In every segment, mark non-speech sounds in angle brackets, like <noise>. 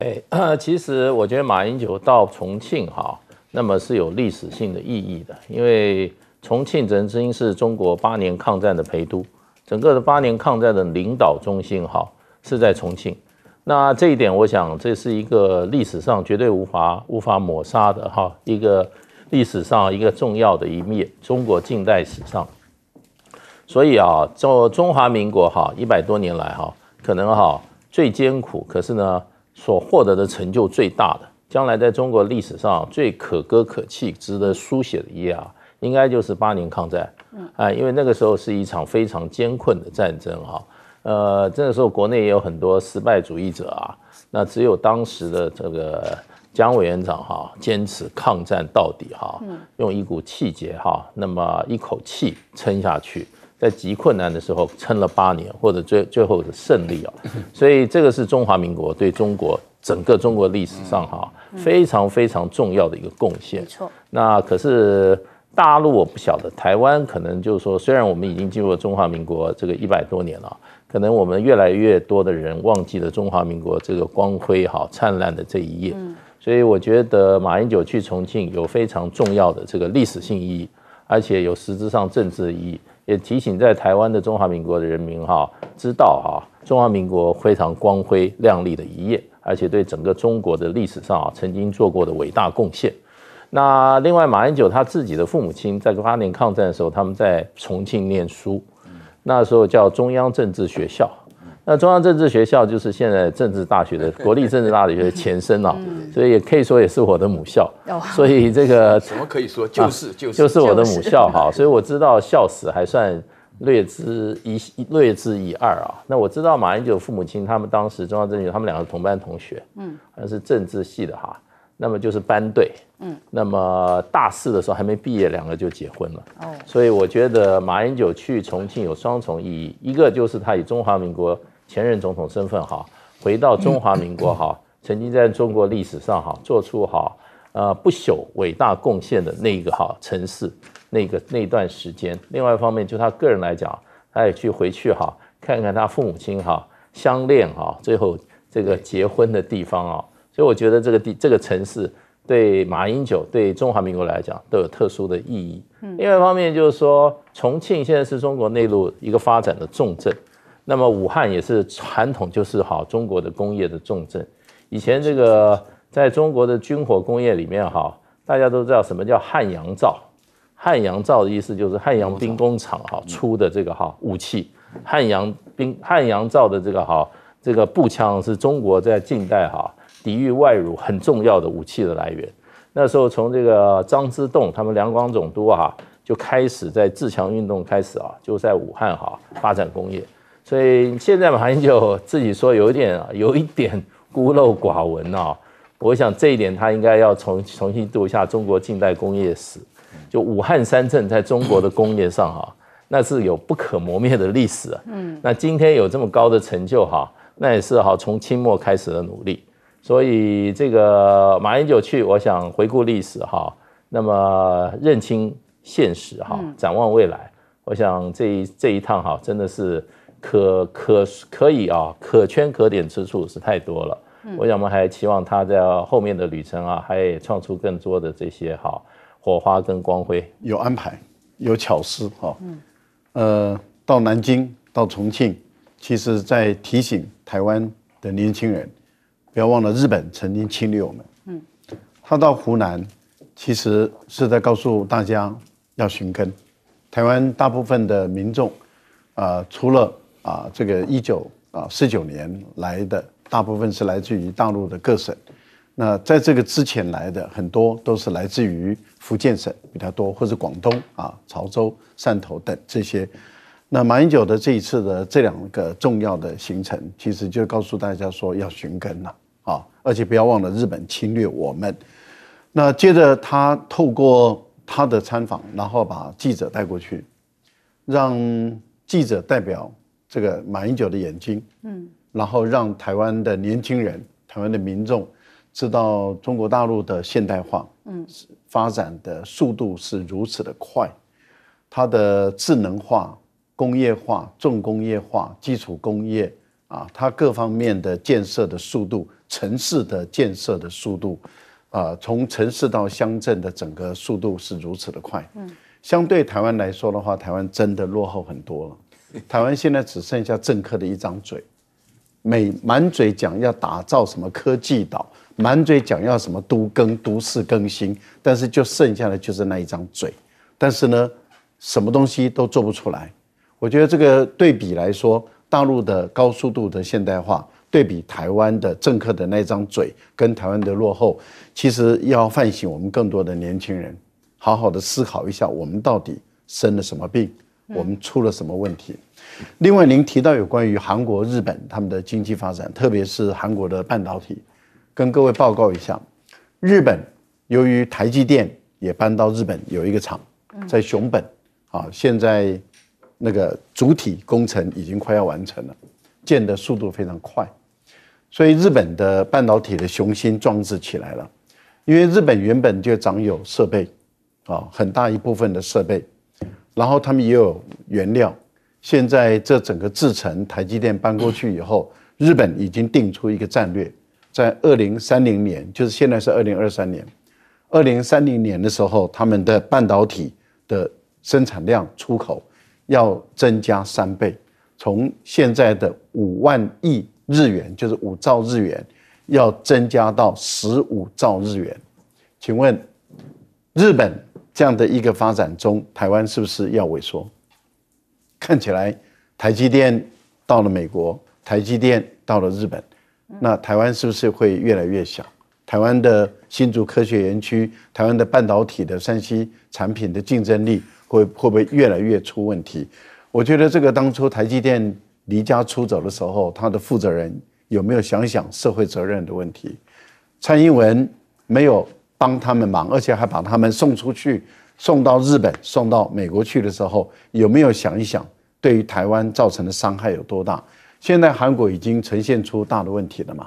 哎，其实我觉得马英九到重庆哈，那么是有历史性的意义的，因为重庆曾经是中国八年抗战的陪都，整个的八年抗战的领导中心哈是在重庆。那这一点，我想这是一个历史上绝对无法无法抹杀的哈，一个历史上一个重要的一面，中国近代史上。所以啊，中中华民国哈一百多年来哈，可能哈最艰苦，可是呢。所获得的成就最大的，将来在中国历史上最可歌可泣、值得书写的一页啊，应该就是八年抗战。嗯，哎，因为那个时候是一场非常艰困的战争啊，呃，这个时候国内也有很多失败主义者啊，那只有当时的这个江委员长哈，坚持抗战到底哈，用一股气节哈，那么一口气撑下去。在极困难的时候撑了八年，或者最最后的胜利啊，所以这个是中华民国对中国整个中国历史上哈非常非常重要的一个贡献。没错。那可是大陆我不晓得，台湾可能就是说，虽然我们已经进入了中华民国这个一百多年了，可能我们越来越多的人忘记了中华民国这个光辉哈灿烂的这一页。嗯。所以我觉得马英九去重庆有非常重要的这个历史性意义，而且有实质上政治意义。也提醒在台湾的中华民国的人民哈，知道哈，中华民国非常光辉亮丽的一页，而且对整个中国的历史上啊曾经做过的伟大贡献。那另外，马英九他自己的父母亲在八年抗战的时候，他们在重庆念书，那时候叫中央政治学校。那中央政治学校就是现在政治大学的国立政治大学的前身啊，所以也可以说也是我的母校，所以这个怎 <laughs> 么可以说就是就是就是我的母校哈，所以我知道校史还算略知一略知一二啊。那我知道马英九父母亲他们当时中央政治学他们两个是同班同学，嗯，好像是政治系的哈，那么就是班队，嗯，那么大四的时候还没毕业，两个就结婚了，哦，所以我觉得马英九去重庆有双重意义，一个就是他以中华民国。前任总统身份哈，回到中华民国哈，<clears throat> 曾经在中国历史上哈做出哈呃不朽伟大贡献的那一个哈城市，那个那段时间。另外一方面，就他个人来讲，他也去回去哈看看他父母亲哈相恋哈最后这个结婚的地方啊。所以我觉得这个地这个城市对马英九对中华民国来讲都有特殊的意义。嗯。另外一方面就是说，重庆现在是中国内陆一个发展的重镇。那么武汉也是传统，就是哈中国的工业的重镇。以前这个在中国的军火工业里面哈，大家都知道什么叫汉阳造。汉阳造的意思就是汉阳兵工厂哈出的这个哈武器。汉阳兵汉阳造的这个哈这个步枪是中国在近代哈抵御外辱很重要的武器的来源。那时候从这个张之洞他们两广总督啊就开始在自强运动开始啊就在武汉哈发展工业。所以现在马英九自己说有一点，<laughs> 有一点孤陋寡闻呐。我想这一点他应该要重重新读一下中国近代工业史。就武汉三镇在中国的工业上哈，那是有不可磨灭的历史。嗯。那今天有这么高的成就哈，那也是哈从清末开始的努力。所以这个马英九去，我想回顾历史哈，那么认清现实哈，展望未来。我想这这一趟哈，真的是。可可可以啊，可圈可点之处是太多了。嗯，我想我们还期望他在后面的旅程啊，还创出更多的这些哈，火花跟光辉。有安排，有巧思哈。嗯。呃，到南京到重庆，其实在提醒台湾的年轻人，不要忘了日本曾经侵略我们。嗯。他到湖南，其实是在告诉大家要寻根。台湾大部分的民众，啊，除了啊，这个一九啊，四九年来的大部分是来自于大陆的各省。那在这个之前来的很多都是来自于福建省比较多，或者广东啊、潮州、汕头等这些。那马英九的这一次的这两个重要的行程，其实就告诉大家说要寻根了啊，而且不要忘了日本侵略我们。那接着他透过他的参访，然后把记者带过去，让记者代表。这个马英九的眼睛，嗯，然后让台湾的年轻人、台湾的民众知道中国大陆的现代化，嗯，发展的速度是如此的快，它的智能化、工业化、重工业化、基础工业啊，它各方面的建设的速度、城市的建设的速度，啊，从城市到乡镇的整个速度是如此的快，嗯，相对台湾来说的话，台湾真的落后很多了。台湾现在只剩下政客的一张嘴，每满嘴讲要打造什么科技岛，满嘴讲要什么都更都市更新，但是就剩下的就是那一张嘴，但是呢，什么东西都做不出来。我觉得这个对比来说，大陆的高速度的现代化，对比台湾的政客的那张嘴跟台湾的落后，其实要唤醒我们更多的年轻人，好好的思考一下，我们到底生了什么病。我们出了什么问题？另外，您提到有关于韩国、日本他们的经济发展，特别是韩国的半导体。跟各位报告一下，日本由于台积电也搬到日本，有一个厂在熊本啊，现在那个主体工程已经快要完成了，建的速度非常快，所以日本的半导体的雄心壮志起来了。因为日本原本就掌有设备啊，很大一部分的设备。然后他们也有原料。现在这整个制程，台积电搬过去以后，日本已经定出一个战略，在二零三零年，就是现在是二零二三年，二零三零年的时候，他们的半导体的生产量出口要增加三倍，从现在的五万亿日元，就是五兆日元，要增加到十五兆日元。请问日本？这样的一个发展中，台湾是不是要萎缩？看起来台积电到了美国，台积电到了日本，那台湾是不是会越来越小？台湾的新竹科学园区，台湾的半导体的山西产品的竞争力会会不会越来越出问题？我觉得这个当初台积电离家出走的时候，他的负责人有没有想想社会责任的问题？蔡英文没有。帮他们忙，而且还把他们送出去，送到日本、送到美国去的时候，有没有想一想，对于台湾造成的伤害有多大？现在韩国已经呈现出大的问题了嘛？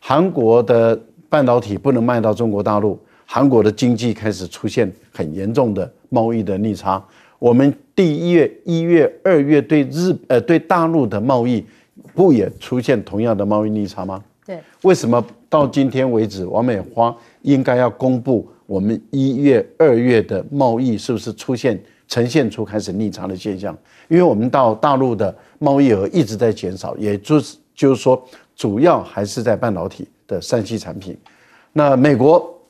韩国的半导体不能卖到中国大陆，韩国的经济开始出现很严重的贸易的逆差。我们第一月、一月、二月对日呃对大陆的贸易，不也出现同样的贸易逆差吗？对，为什么到今天为止王美花？应该要公布我们一月、二月的贸易是不是出现呈现出开始逆差的现象？因为我们到大陆的贸易额一直在减少，也就是就是说，主要还是在半导体的三 C 产品。那美国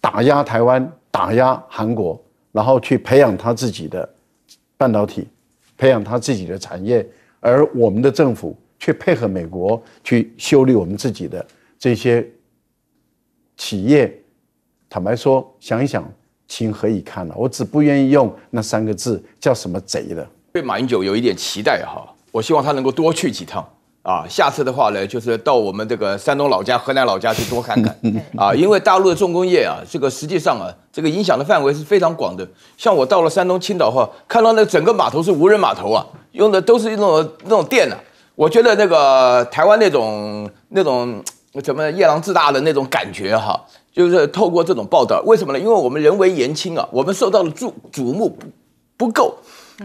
打压台湾、打压韩国，然后去培养他自己的半导体，培养他自己的产业，而我们的政府却配合美国去修理我们自己的这些。企业，坦白说，想一想，情何以堪呢？我只不愿意用那三个字，叫什么“贼”的。对马英九有一点期待哈，我希望他能够多去几趟啊。下次的话呢，就是到我们这个山东老家、河南老家去多看看 <laughs> 啊。因为大陆的重工业啊，这个实际上啊，这个影响的范围是非常广的。像我到了山东青岛后，看到那整个码头是无人码头啊，用的都是一种那种电啊。我觉得那个台湾那种那种。怎么夜郎自大的那种感觉哈？就是透过这种报道，为什么呢？因为我们人为言轻啊，我们受到的注瞩目不不够。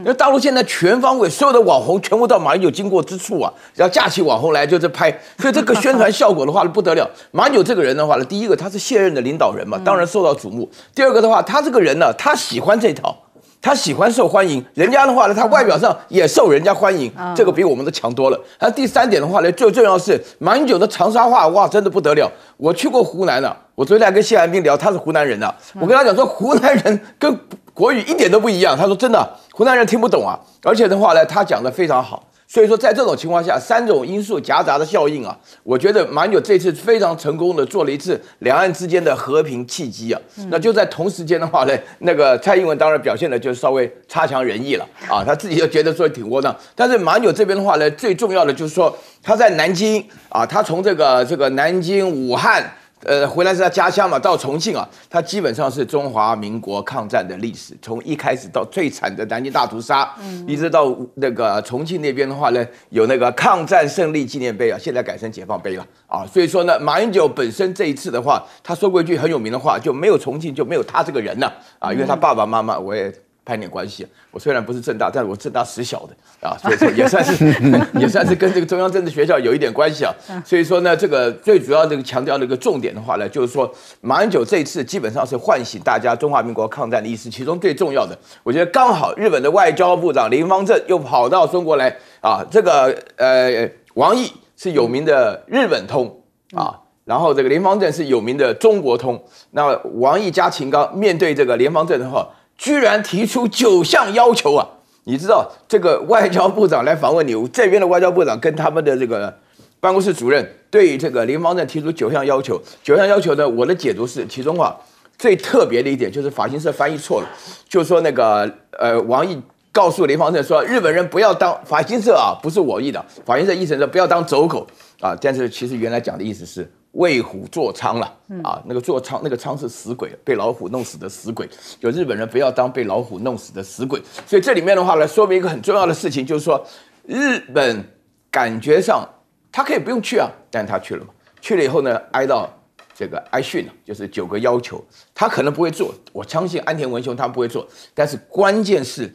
那大陆现在全方位所有的网红全部到马英九经过之处啊，要架起网红来就是拍，所以这个宣传效果的话呢不得了。<laughs> 马英九这个人的话呢，第一个他是现任的领导人嘛，当然受到瞩目；第二个的话，他这个人呢，他喜欢这套。他喜欢受欢迎，人家的话呢，他外表上也受人家欢迎，这个比我们的强多了。那第三点的话呢，最重要是马云九的长沙话，哇，真的不得了！我去过湖南的，我昨天还跟谢寒冰聊，他是湖南人呢，我跟他讲说湖南人跟国语一点都不一样，他说真的，湖南人听不懂啊，而且的话呢，他讲的非常好。所以说，在这种情况下，三种因素夹杂的效应啊，我觉得马九这次非常成功的做了一次两岸之间的和平契机啊。那就在同时间的话呢，<laughs> 那个蔡英文当然表现的就稍微差强人意了啊，他自己就觉得说挺窝囊。但是马九这边的话呢，最重要的就是说他在南京啊，他从这个这个南京、武汉。呃，回来是他家乡嘛，到重庆啊，他基本上是中华民国抗战的历史，从一开始到最惨的南京大屠杀，一直到那个重庆那边的话呢，有那个抗战胜利纪念碑啊，现在改成解放碑了啊。所以说呢，马英九本身这一次的话，他说过一句很有名的话，就没有重庆就没有他这个人呢啊，因为他爸爸妈妈我也。攀点关系，我虽然不是正大，但是我正大实小的啊，所以说也算是 <laughs> 也算是跟这个中央政治学校有一点关系啊。所以说呢，这个最主要这个强调的一个重点的话呢，就是说马英九这一次基本上是唤醒大家中华民国抗战的意思。其中最重要的，我觉得刚好日本的外交部长林芳正又跑到中国来啊。这个呃，王毅是有名的日本通啊，然后这个林芳正是有名的中国通。那王毅加秦刚面对这个林芳正的话。居然提出九项要求啊！你知道这个外交部长来访问你这边的外交部长跟他们的这个办公室主任对这个林方正提出九项要求。九项要求呢，我的解读是，其中啊最特别的一点就是法新社翻译错了，就说那个呃王毅告诉林方正说，日本人不要当法新社啊，不是我译的，法新社意成的不要当走狗啊，但是其实原来讲的意思是。为虎作伥了啊！那个作伥，那个伥是死鬼，被老虎弄死的死鬼。有日本人不要当被老虎弄死的死鬼。所以这里面的话呢，说明一个很重要的事情，就是说日本感觉上他可以不用去啊，但他去了嘛。去了以后呢，挨到这个挨训了，就是九个要求，他可能不会做。我相信安田文雄他不会做，但是关键是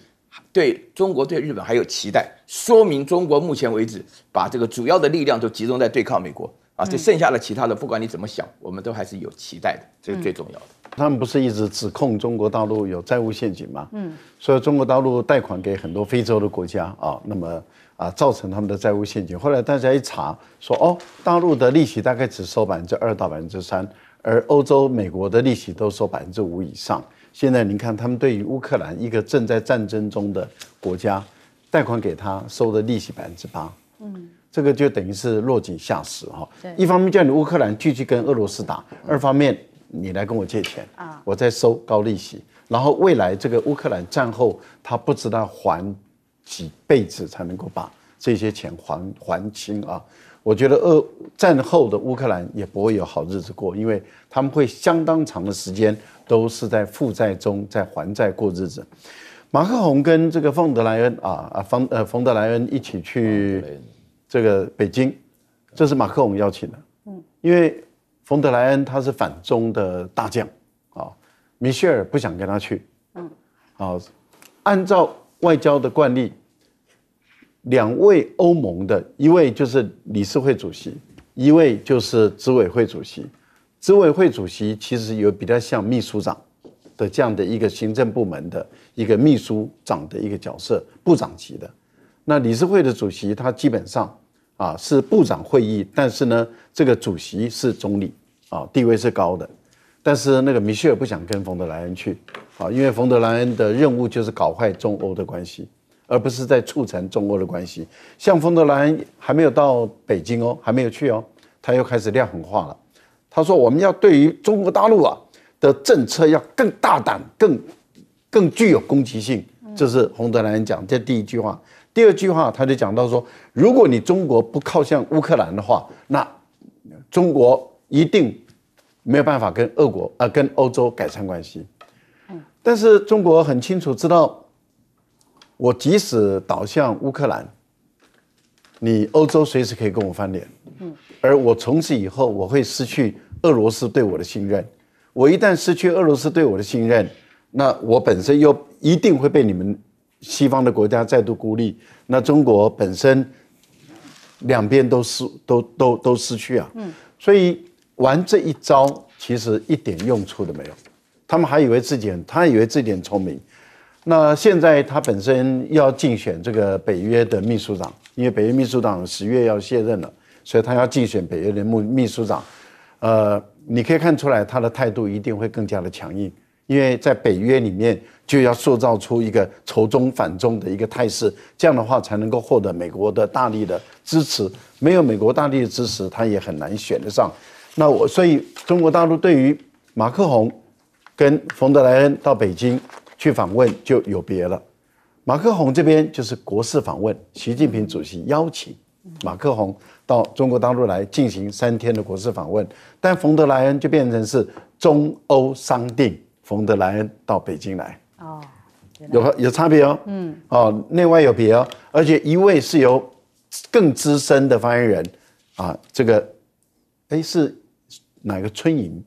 对中国对日本还有期待，说明中国目前为止把这个主要的力量都集中在对抗美国。啊，就剩下的其他的，不管你怎么想，我们都还是有期待的，这是最重要的。他们不是一直指控中国大陆有债务陷阱吗？嗯，所以中国大陆贷款给很多非洲的国家啊，那么啊，造成他们的债务陷阱。后来大家一查，说哦，大陆的利息大概只收百分之二到百分之三，而欧洲、美国的利息都收百分之五以上。现在您看，他们对于乌克兰一个正在战争中的国家，贷款给他收的利息百分之八。嗯。这个就等于是落井下石哈，一方面叫你乌克兰继续跟俄罗斯打，二方面你来跟我借钱啊，我再收高利息，然后未来这个乌克兰战后他不知道还几辈子才能够把这些钱还还清啊，我觉得俄战后的乌克兰也不会有好日子过，因为他们会相当长的时间都是在负债中在还债过日子。马克宏跟这个冯德莱恩啊啊冯呃冯德莱恩一起去。这个北京，这是马克龙邀请的，嗯，因为冯德莱恩他是反中的大将，啊，米歇尔不想跟他去，嗯，啊，按照外交的惯例，两位欧盟的一位就是理事会主席，一位就是执委会主席，执委会主席其实有比较像秘书长的这样的一个行政部门的一个秘书长的一个角色，部长级的。那理事会的主席他基本上啊是部长会议，但是呢，这个主席是总理啊，地位是高的。但是那个米歇尔不想跟冯德莱恩去啊，因为冯德莱恩的任务就是搞坏中欧的关系，而不是在促成中欧的关系。像冯德莱恩还没有到北京哦，还没有去哦，他又开始亮狠话了。他说我们要对于中国大陆啊的政策要更大胆、更更具有攻击性。这是冯德莱恩讲这第一句话。第二句话，他就讲到说，如果你中国不靠向乌克兰的话，那中国一定没有办法跟俄国呃跟欧洲改善关系。但是中国很清楚知道，我即使倒向乌克兰，你欧洲随时可以跟我翻脸。而我从此以后，我会失去俄罗斯对我的信任。我一旦失去俄罗斯对我的信任，那我本身又一定会被你们。西方的国家再度孤立，那中国本身两边都失都都都失去啊，所以玩这一招其实一点用处都没有，他们还以为自己他以为自己很聪明，那现在他本身要竞选这个北约的秘书长，因为北约秘书长十月要卸任了，所以他要竞选北约的秘秘书长，呃，你可以看出来他的态度一定会更加的强硬，因为在北约里面。就要塑造出一个仇中反中的一个态势，这样的话才能够获得美国的大力的支持。没有美国大力的支持，他也很难选得上。那我所以，中国大陆对于马克宏跟冯德莱恩到北京去访问就有别了。马克宏这边就是国事访问，习近平主席邀请马克宏到中国大陆来进行三天的国事访问。但冯德莱恩就变成是中欧商定，冯德莱恩到北京来。哦，有有差别哦，嗯，哦，内外有别哦，而且一位是由更资深的发言人啊，这个哎是哪个春莹？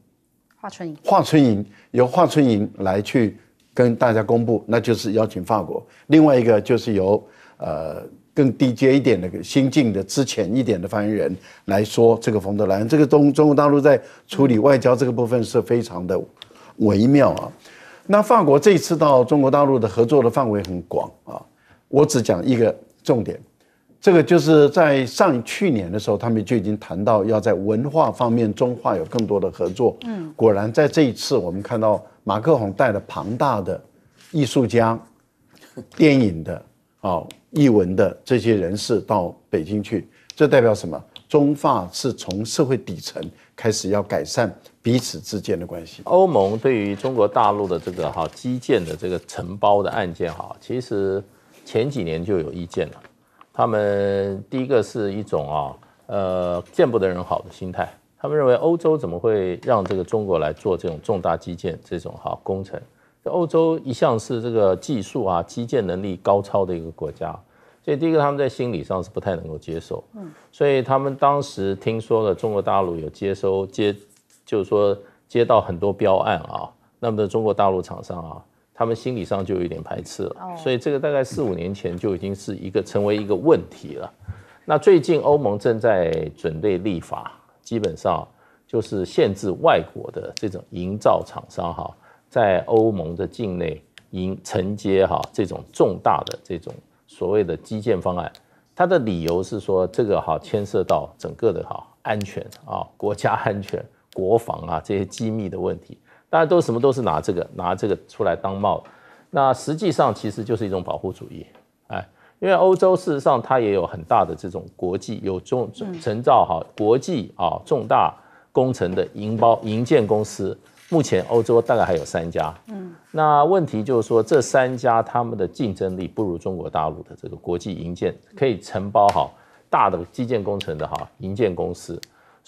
华春莹。华春莹由华春莹来去跟大家公布，那就是邀请法国。另外一个就是由呃更低阶一点的、新进的、之前一点的发言人来说这个冯德莱恩。这个中中国大陆在处理外交这个部分是非常的微妙啊。那法国这一次到中国大陆的合作的范围很广啊，我只讲一个重点，这个就是在上去年的时候，他们就已经谈到要在文化方面中化有更多的合作。嗯，果然在这一次，我们看到马克宏带了庞大的艺术家、电影的、啊、译文的这些人士到北京去，这代表什么？中法是从社会底层开始要改善。彼此之间的关系。欧盟对于中国大陆的这个哈基建的这个承包的案件哈，其实前几年就有意见了。他们第一个是一种啊，呃，见不得人好的心态。他们认为欧洲怎么会让这个中国来做这种重大基建这种哈工程？欧洲一向是这个技术啊、基建能力高超的一个国家，所以第一个他们在心理上是不太能够接受。嗯。所以他们当时听说了中国大陆有接收接。就是说接到很多标案啊，那么的中国大陆厂商啊，他们心理上就有点排斥了，所以这个大概四五年前就已经是一个成为一个问题了。那最近欧盟正在准备立法，基本上就是限制外国的这种营造厂商哈，在欧盟的境内营承接哈这种重大的这种所谓的基建方案，它的理由是说这个哈牵涉到整个的哈安全啊国家安全。国防啊，这些机密的问题，大家都什么都是拿这个拿这个出来当帽，那实际上其实就是一种保护主义，哎，因为欧洲事实上它也有很大的这种国际有中承造哈国际啊重大工程的银包银建公司，目前欧洲大概还有三家，嗯，那问题就是说这三家他们的竞争力不如中国大陆的这个国际银建可以承包好大的基建工程的哈银建公司。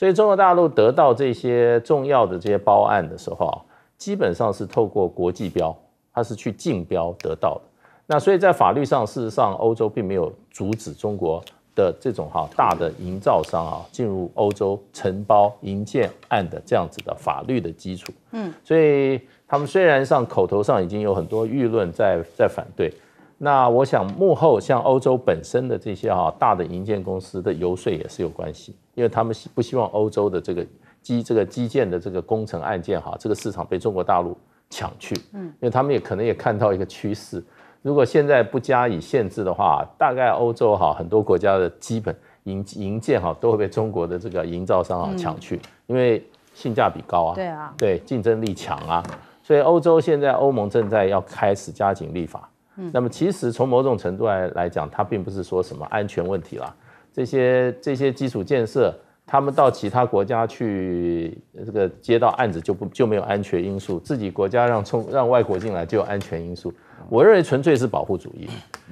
所以，中国大陆得到这些重要的这些包案的时候啊，基本上是透过国际标，它是去竞标得到的。那所以，在法律上，事实上，欧洲并没有阻止中国的这种哈大的营造商啊进入欧洲承包营建案的这样子的法律的基础。嗯，所以他们虽然上口头上已经有很多舆论在在反对。那我想，幕后像欧洲本身的这些啊大的营建公司的游说也是有关系，因为他们不希望欧洲的这个基这个基建的这个工程案件哈，这个市场被中国大陆抢去。嗯，因为他们也可能也看到一个趋势，如果现在不加以限制的话，大概欧洲哈很多国家的基本营营建哈都会被中国的这个营造商啊抢去，因为性价比高啊，对啊，对竞争力强啊，所以欧洲现在欧盟正在要开始加紧立法。那么，其实从某种程度来来讲，它并不是说什么安全问题啦，这些这些基础建设，他们到其他国家去，这个接到案子就不就没有安全因素；自己国家让冲让外国进来就有安全因素。我认为纯粹是保护主义，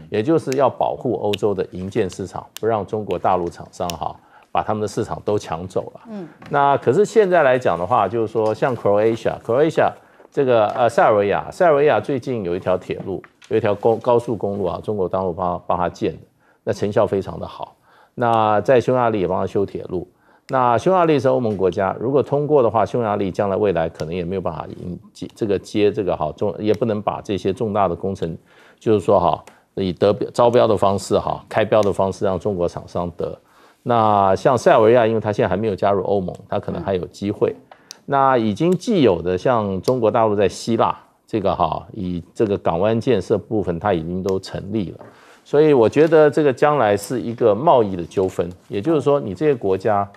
也就是要保护欧洲的银建市场，不让中国大陆厂商哈把他们的市场都抢走了。嗯，那可是现在来讲的话，就是说像 Croatia，Croatia 这个呃塞尔维亚，塞尔维亚最近有一条铁路。有一条高高速公路啊，中国大陆帮帮他建的，那成效非常的好。那在匈牙利也帮他修铁路。那匈牙利是欧盟国家，如果通过的话，匈牙利将来未来可能也没有办法引接这个接这个哈重，也不能把这些重大的工程，就是说哈以得招标的方式哈开标的方式让中国厂商得。那像塞尔维亚，因为他现在还没有加入欧盟，他可能还有机会。那已经既有的像中国大陆在希腊。这个哈，以这个港湾建设部分，它已经都成立了，所以我觉得这个将来是一个贸易的纠纷。也就是说，你这些国家，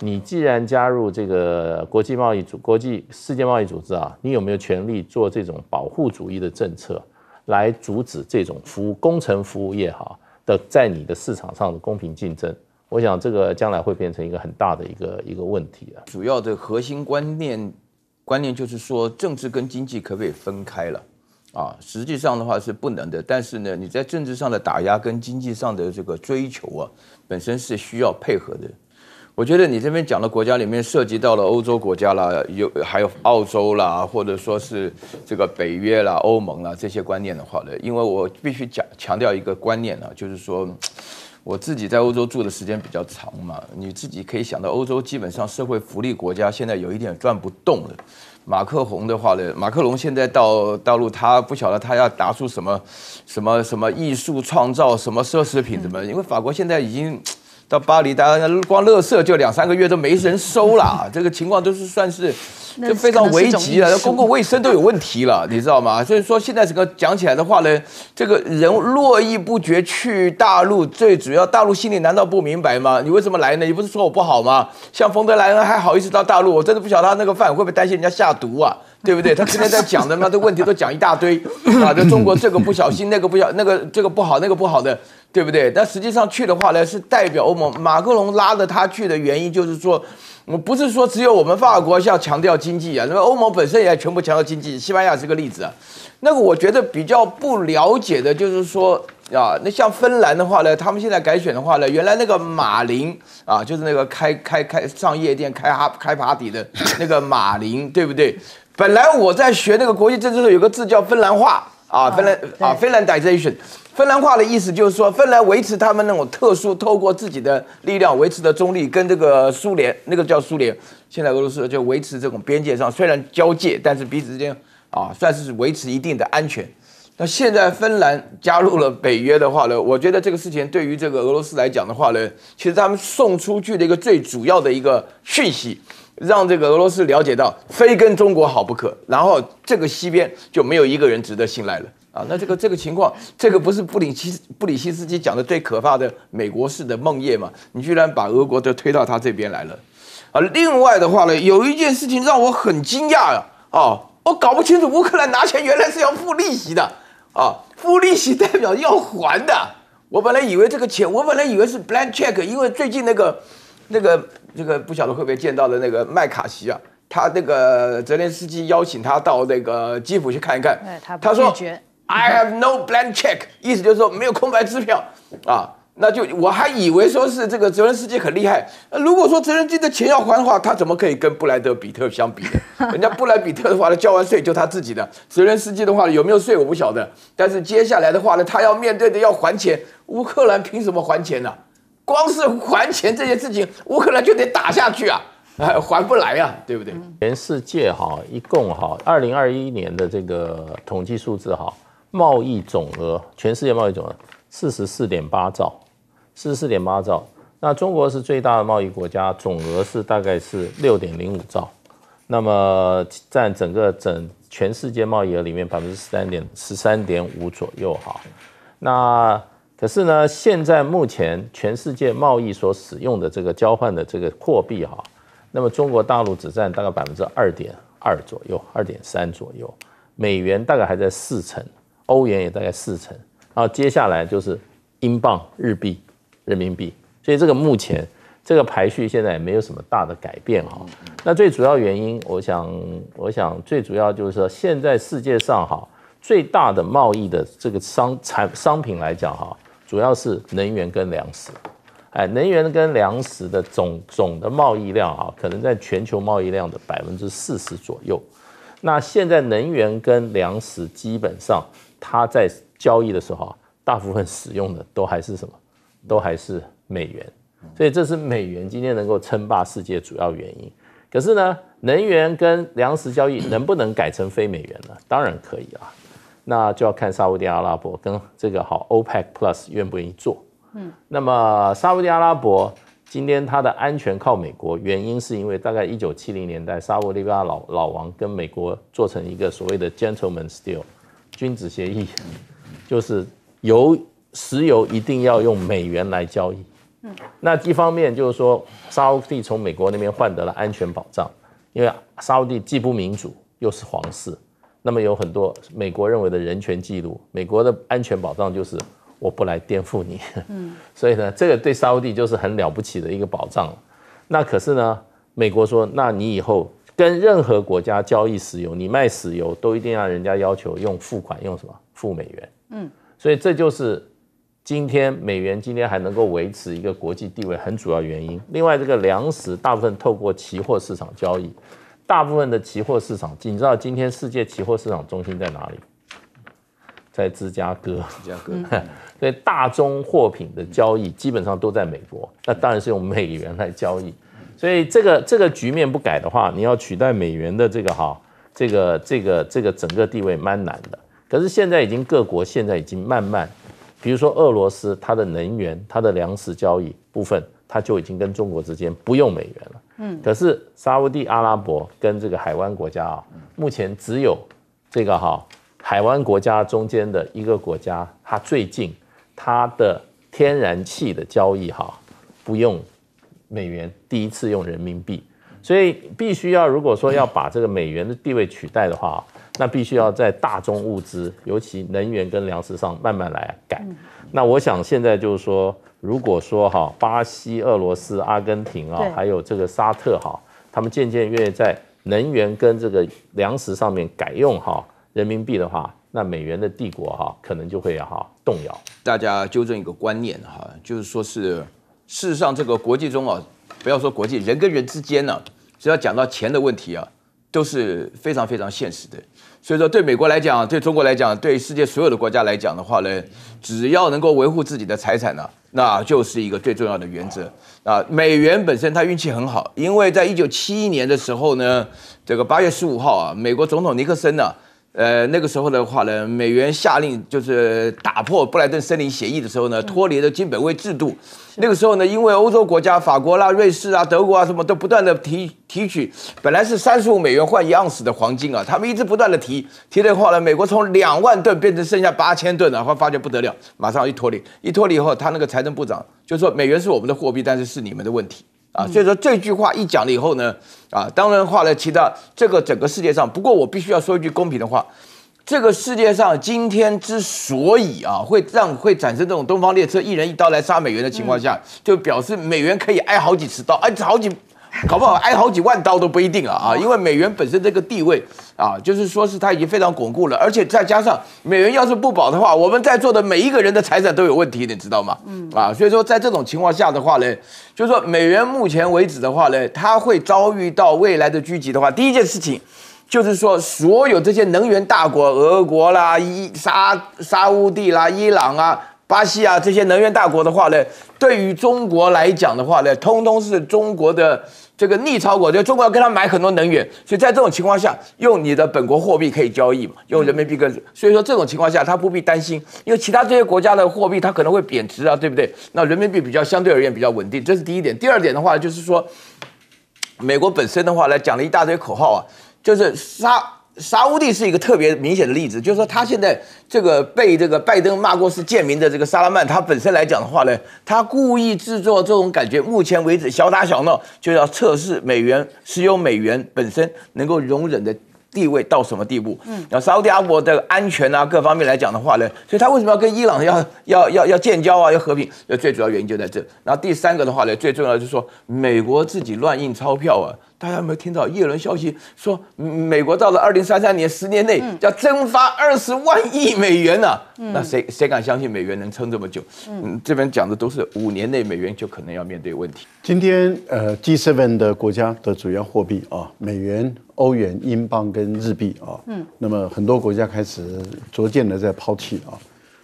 你既然加入这个国际贸易组、国际世界贸易组织啊，你有没有权利做这种保护主义的政策，来阻止这种服务工程服务业哈的在你的市场上的公平竞争？我想这个将来会变成一个很大的一个一个问题啊。主要的核心观念。观念就是说，政治跟经济可不可以分开了？啊，实际上的话是不能的。但是呢，你在政治上的打压跟经济上的这个追求啊，本身是需要配合的。我觉得你这边讲的国家里面涉及到了欧洲国家啦，有还有澳洲啦，或者说是这个北约啦、欧盟啦这些观念的话呢，因为我必须讲强调一个观念呢，就是说。我自己在欧洲住的时间比较长嘛，你自己可以想到，欧洲基本上社会福利国家现在有一点转不动了。马克宏的话呢，马克龙现在到道路他不晓得他要拿出什么，什么什么艺术创造什么奢侈品怎么，因为法国现在已经。到巴黎，大家光垃圾就两三个月都没人收啦，这个情况都是算是就非常危急了，公共卫生都有问题了，你知道吗？所以说现在整个讲起来的话呢，这个人络绎不绝去大陆，最主要大陆心里难道不明白吗？你为什么来呢？你不是说我不好吗？像冯德莱恩还好意思到大陆，我真的不晓得他那个饭会不会担心人家下毒啊？对不对？他今天在讲的那这问题都讲一大堆啊，在中国这个不小心那个不小，那个这个不好那个不好的。对不对？但实际上去的话呢，是代表欧盟。马克龙拉着他去的原因就是说，我不是说只有我们法国要强调经济啊，因为欧盟本身也全部强调经济。西班牙是个例子啊。那个我觉得比较不了解的就是说啊，那像芬兰的话呢，他们现在改选的话呢，原来那个马林啊，就是那个开开开上夜店开哈开趴底的 <laughs> 那个马林，对不对？本来我在学那个国际政治的时候，有个字叫芬兰话。啊，芬兰啊芬兰大 l i z a t i o n 芬兰话的意思就是说，芬兰维持他们那种特殊，透过自己的力量维持的中立，跟这个苏联，那个叫苏联，现在俄罗斯就维持这种边界上，虽然交界，但是彼此之间啊，算是维持一定的安全。那现在芬兰加入了北约的话呢，我觉得这个事情对于这个俄罗斯来讲的话呢，其实他们送出去的一个最主要的一个讯息。让这个俄罗斯了解到，非跟中国好不可，然后这个西边就没有一个人值得信赖了啊！那这个这个情况，这个不是布里奇布里奇斯基讲的最可怕的美国式的梦魇吗？你居然把俄国都推到他这边来了啊！另外的话呢，有一件事情让我很惊讶呀啊！我搞不清楚乌克兰拿钱原来是要付利息的啊，付利息代表要还的。我本来以为这个钱，我本来以为是 blank check，因为最近那个那个。这个不晓得会不会见到的那个麦卡锡啊，他那个泽连斯基邀请他到那个基辅去看一看。他他说，I have no blank check，意思就是说没有空白支票啊。那就我还以为说是这个泽连斯基很厉害。如果说泽连斯基的钱要还的话，他怎么可以跟布莱德比特相比呢？<laughs> 人家布莱比特的话呢，交完税就他自己的；泽连斯基的话，有没有税我不晓得。但是接下来的话呢，他要面对的要还钱，乌克兰凭什么还钱呢？光是还钱这些事情，乌克兰就得打下去啊，哎，<laughs> 还不来啊，对不对？全世界哈，一共哈，二零二一年的这个统计数字哈，贸易总额，全世界贸易总额四十四点八兆，四十四点八兆。那中国是最大的贸易国家，总额是大概是六点零五兆，那么占整个整全世界贸易额里面百分之十三点十三点五左右哈，那。可是呢，现在目前全世界贸易所使用的这个交换的这个货币哈，那么中国大陆只占大概百分之二点二左右，二点三左右，美元大概还在四成，欧元也大概四成，然后接下来就是英镑、日币、人民币，所以这个目前这个排序现在也没有什么大的改变哈。那最主要原因，我想，我想最主要就是说，现在世界上哈最大的贸易的这个商产商品来讲哈。主要是能源跟粮食，哎，能源跟粮食的总总的贸易量啊，可能在全球贸易量的百分之四十左右。那现在能源跟粮食基本上，它在交易的时候，大部分使用的都还是什么？都还是美元。所以这是美元今天能够称霸世界主要原因。可是呢，能源跟粮食交易能不能改成非美元呢？当然可以啊。那就要看沙地阿拉伯跟这个好 OPEC Plus 愿不愿意做。嗯，那么沙地阿拉伯今天它的安全靠美国，原因是因为大概一九七零年代，沙特阿拉伯老老王跟美国做成一个所谓的 g e n t l e m a n s t e e l 君子协议，就是由石油一定要用美元来交易。嗯，那一方面就是说，沙地从美国那边换得了安全保障，因为沙地既不民主，又是皇室。那么有很多美国认为的人权记录，美国的安全保障就是我不来颠覆你。嗯，<laughs> 所以呢，这个对沙地就是很了不起的一个保障那可是呢，美国说，那你以后跟任何国家交易石油，你卖石油都一定要人家要求用付款用什么？付美元。嗯，所以这就是今天美元今天还能够维持一个国际地位很主要原因。另外，这个粮食大部分透过期货市场交易。大部分的期货市场，你知道今天世界期货市场中心在哪里？在芝加哥。芝加哥，所以 <laughs> 大宗货品的交易基本上都在美国，那当然是用美元来交易。所以这个这个局面不改的话，你要取代美元的这个哈，这个这个这个整个地位蛮难的。可是现在已经各国现在已经慢慢，比如说俄罗斯，它的能源、它的粮食交易部分。它就已经跟中国之间不用美元了，嗯，可是沙地阿拉伯跟这个海湾国家啊，目前只有这个哈海湾国家中间的一个国家，它最近它的天然气的交易哈不用美元，第一次用人民币，所以必须要如果说要把这个美元的地位取代的话，那必须要在大宗物资，尤其能源跟粮食上慢慢来改。那我想现在就是说。如果说哈巴西、俄罗斯、阿根廷啊，还有这个沙特哈，他们渐渐愿意在能源跟这个粮食上面改用哈人民币的话，那美元的帝国哈可能就会哈动摇。大家纠正一个观念哈，就是说是事实上这个国际中啊，不要说国际，人跟人之间呢，只要讲到钱的问题啊，都是非常非常现实的。所以说，对美国来讲，对中国来讲，对世界所有的国家来讲的话呢，只要能够维护自己的财产呢，那就是一个最重要的原则啊。美元本身它运气很好，因为在一九七一年的时候呢，这个八月十五号啊，美国总统尼克森呢。呃，那个时候的话呢，美元下令就是打破布莱顿森林协议的时候呢，脱离了金本位制度。那个时候呢，因为欧洲国家，法国啦、瑞士啊、德国啊，什么都不断的提提取，本来是三十五美元换一盎司的黄金啊，他们一直不断的提。提的话呢，美国从两万吨变成剩下八千吨了，发发觉不得了，马上一脱离。一脱离以后，他那个财政部长就说：“美元是我们的货币，但是是你们的问题。”啊，所以说这句话一讲了以后呢，啊，当然话呢提到这个整个世界上，不过我必须要说一句公平的话，这个世界上今天之所以啊会让会产生这种东方列车一人一刀来杀美元的情况下，就表示美元可以挨好几次刀，挨好几。<laughs> 搞不好？挨好几万刀都不一定啊啊！因为美元本身这个地位啊，就是说是它已经非常巩固了，而且再加上美元要是不保的话，我们在座的每一个人的财产都有问题，你知道吗？嗯，啊，所以说在这种情况下的话呢，就是说美元目前为止的话呢，它会遭遇到未来的狙击的话，第一件事情就是说，所有这些能源大国，俄国啦、伊沙、沙乌地啦、伊朗啊。巴西啊，这些能源大国的话呢，对于中国来讲的话呢，通通是中国的这个逆超国，就中国要跟他买很多能源，所以在这种情况下，用你的本国货币可以交易嘛，用人民币跟，所以说这种情况下他不必担心，因为其他这些国家的货币它可能会贬值啊，对不对？那人民币比较相对而言比较稳定，这是第一点。第二点的话就是说，美国本身的话来讲了一大堆口号啊，就是杀。沙乌地是一个特别明显的例子，就是说他现在这个被这个拜登骂过是贱民的这个萨拉曼，他本身来讲的话呢，他故意制作这种感觉，目前为止小打小闹就要测试美元、石油美元本身能够容忍的。地位到什么地步？嗯，然后沙特阿拉伯的安全啊，各方面来讲的话呢，所以他为什么要跟伊朗要要要要建交啊，要和平？最主要原因就在这。然后第三个的话呢，最重要就是说，美国自己乱印钞票啊，大家有没有听到叶伦消息说，美国到了二零三三年十年内要增发二十万亿美元呢？那谁谁敢相信美元能撑这么久？嗯，这边讲的都是五年内美元就可能要面对问题。今天呃，G7 的国家的主要货币啊，美元。欧元、英镑跟日币啊，嗯，那么很多国家开始逐渐的在抛弃啊，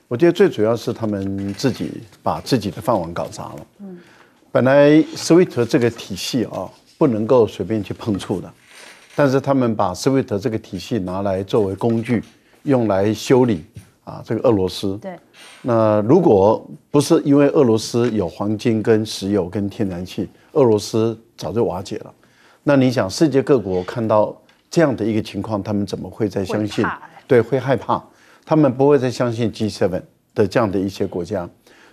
我觉得最主要是他们自己把自己的饭碗搞砸了，嗯，本来斯威特这个体系啊不能够随便去碰触的，但是他们把斯威特这个体系拿来作为工具，用来修理啊这个俄罗斯，对，那如果不是因为俄罗斯有黄金跟石油跟天然气，俄罗斯早就瓦解了。那你想，世界各国看到这样的一个情况，他们怎么会再相信？对，会害怕，他们不会再相信 G7 的这样的一些国家，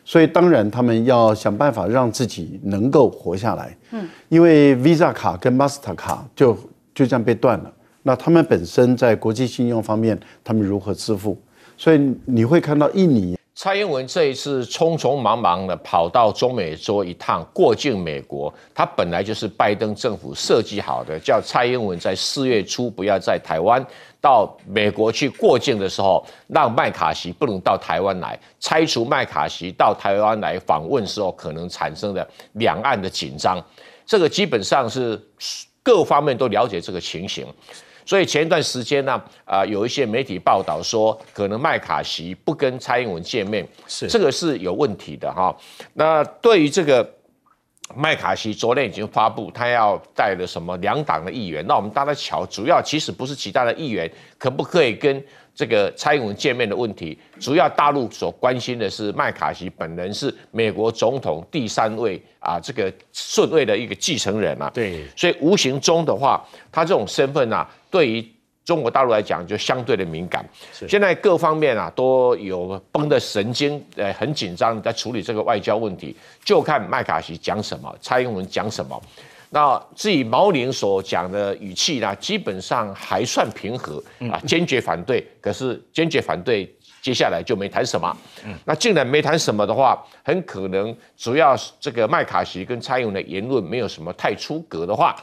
所以当然他们要想办法让自己能够活下来。嗯，因为 Visa 卡跟 Master 卡就就这样被断了，那他们本身在国际信用方面，他们如何支付？所以你会看到印尼。蔡英文这一次匆匆忙忙的跑到中美洲一趟过境美国，他本来就是拜登政府设计好的，叫蔡英文在四月初不要在台湾到美国去过境的时候，让麦卡锡不能到台湾来，拆除麦卡锡到台湾来访问时候可能产生的两岸的紧张，这个基本上是各方面都了解这个情形。所以前一段时间呢，啊，有一些媒体报道说，可能麦卡锡不跟蔡英文见面，是这个是有问题的哈。那对于这个。麦卡锡昨天已经发布，他要带了什么两党的议员？那我们大家瞧，主要其实不是其他的议员，可不可以跟这个蔡英文见面的问题？主要大陆所关心的是，麦卡锡本人是美国总统第三位啊，这个顺位的一个继承人啊。对，所以无形中的话，他这种身份啊，对于。中国大陆来讲就相对的敏感，现在各方面啊都有绷的神经，呃很紧张在处理这个外交问题，就看麦卡锡讲什么，蔡英文讲什么。那至于毛宁所讲的语气呢，基本上还算平和，啊坚决反对，可是坚决反对，接下来就没谈什么。那既然没谈什么的话，很可能主要这个麦卡锡跟蔡英文的言论没有什么太出格的话。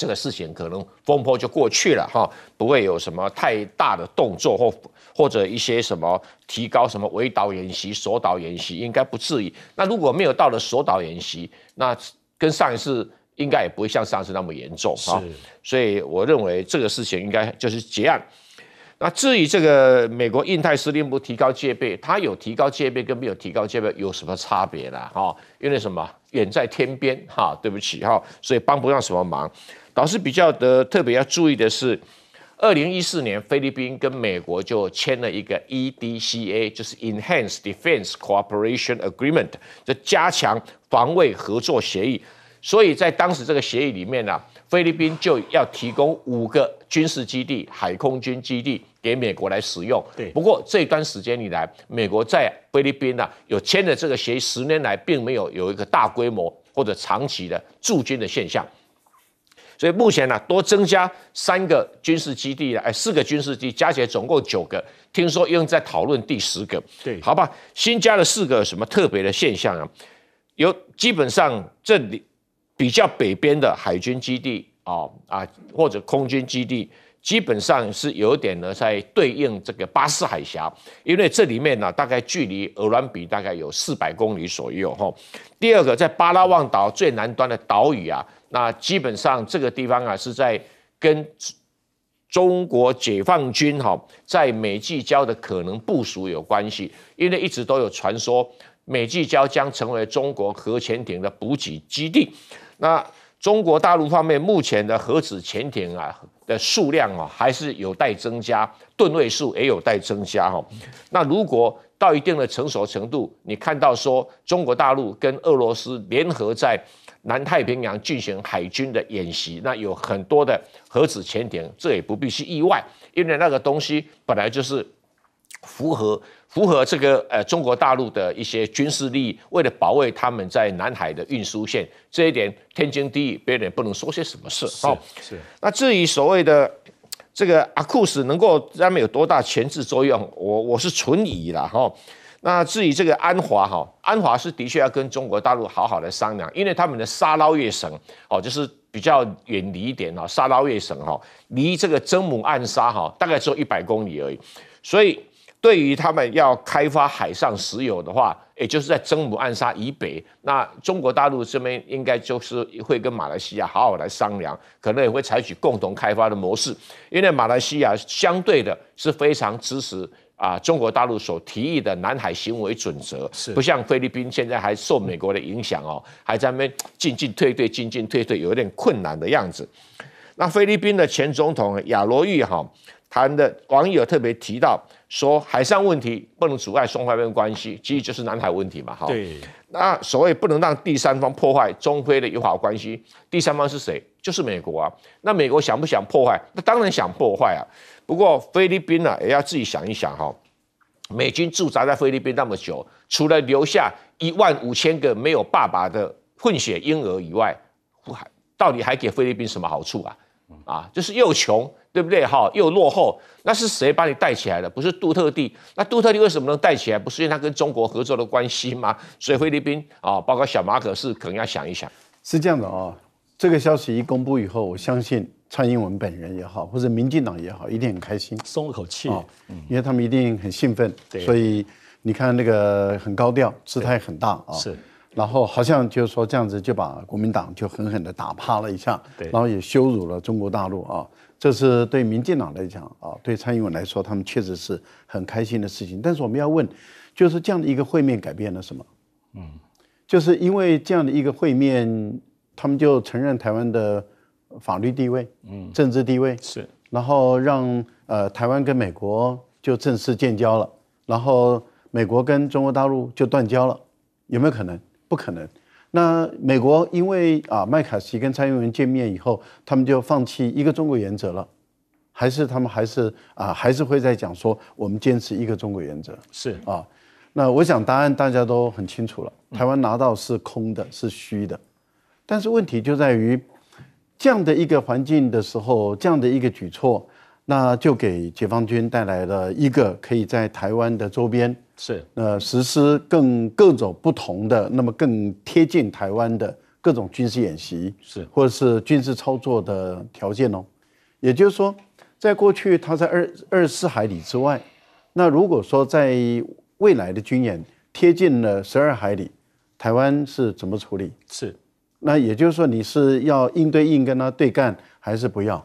这个事情可能风波就过去了哈，不会有什么太大的动作或或者一些什么提高什么围岛演习、锁岛演习，应该不至于。那如果没有到了锁岛演习，那跟上一次应该也不会像上次那么严重哈。所以我认为这个事情应该就是结案。那至于这个美国印太司令部提高戒备，他有提高戒备跟没有提高戒备有什么差别呢？哈？因为什么远在天边哈，对不起哈，所以帮不上什么忙。导师比较的特别要注意的是，二零一四年菲律宾跟美国就签了一个 EDCA，就是 Enhanced Defense Cooperation Agreement，就加强防卫合作协议。所以在当时这个协议里面呢，菲律宾就要提供五个军事基地、海空军基地给美国来使用。对。不过这段时间以来，美国在菲律宾呢有签了这个协议，十年来并没有有一个大规模或者长期的驻军的现象。所以目前呢，多增加三个军事基地了，哎，四个军事基地加起来总共九个，听说又在讨论第十个。对，好吧，新加的四个什么特别的现象啊？有基本上这里比较北边的海军基地啊啊，或者空军基地，基本上是有点呢在对应这个巴士海峡，因为这里面呢大概距离俄瓜比大概有四百公里左右。吼，第二个在巴拉望岛最南端的岛屿啊。那基本上这个地方啊，是在跟中国解放军哈在美济礁的可能部署有关系，因为一直都有传说，美济礁将成为中国核潜艇的补给基地。那中国大陆方面目前的核子潜艇啊的数量啊还是有待增加，吨位数也有待增加哈。那如果到一定的成熟程度，你看到说中国大陆跟俄罗斯联合在南太平洋进行海军的演习，那有很多的核子潜艇，这也不必是意外，因为那个东西本来就是符合符合这个呃中国大陆的一些军事利益，为了保卫他们在南海的运输线，这一点天经地义，别人不能说些什么事。是是。那至于所谓的这个阿库斯能够他们有多大前置作用，我我是存疑了哈。那至于这个安华哈，安华是的确要跟中国大陆好好的商量，因为他们的沙捞越省哦，就是比较远离一点哈，沙捞越省哈，离这个曾母暗沙哈大概只有一百公里而已，所以对于他们要开发海上石油的话，也就是在曾母暗沙以北，那中国大陆这边应该就是会跟马来西亚好好来商量，可能也会采取共同开发的模式，因为马来西亚相对的是非常支持。啊，中国大陆所提议的南海行为准则，不像菲律宾现在还受美国的影响哦，还在那边进进退退，进进退退，有点困难的样子。那菲律宾的前总统亚罗玉哈，他的网友特别提到说，海上问题不能阻碍双方面关系，其实就是南海问题嘛，哈。对。那所谓不能让第三方破坏中非的友好关系，第三方是谁？就是美国啊。那美国想不想破坏？那当然想破坏啊。不过菲律宾呢，也要自己想一想哈。美军驻扎在菲律宾那么久，除了留下一万五千个没有爸爸的混血婴儿以外，还到底还给菲律宾什么好处啊？啊，就是又穷，对不对？哈，又落后，那是谁把你带起来的？不是杜特地？那杜特地为什么能带起来？不是因为他跟中国合作的关系吗？所以菲律宾啊，包括小马可是可能要想一想。是这样的啊，这个消息一公布以后，我相信。蔡英文本人也好，或者民进党也好，一定很开心，松了口气啊，因为他们一定很兴奋，所以你看那个很高调，姿态很大啊，是，然后好像就是说这样子就把国民党就狠狠的打趴了一下，对，然后也羞辱了中国大陆啊，这是对民进党来讲啊，对蔡英文来说，他们确实是很开心的事情。但是我们要问，就是这样的一个会面改变了什么？嗯，就是因为这样的一个会面，他们就承认台湾的。法律地位，嗯，政治地位是，然后让呃台湾跟美国就正式建交了，然后美国跟中国大陆就断交了，有没有可能？不可能。那美国因为啊麦卡锡跟蔡英文见面以后，他们就放弃一个中国原则了，还是他们还是啊还是会在讲说我们坚持一个中国原则是啊。那我想答案大家都很清楚了，台湾拿到是空的，是虚的，但是问题就在于。这样的一个环境的时候，这样的一个举措，那就给解放军带来了一个可以在台湾的周边是呃实施更各种不同的，那么更贴近台湾的各种军事演习是或者是军事操作的条件哦。也就是说，在过去它在二二十四海里之外，那如果说在未来的军演贴近了十二海里，台湾是怎么处理？是。那也就是说，你是要硬对硬跟他对干，还是不要？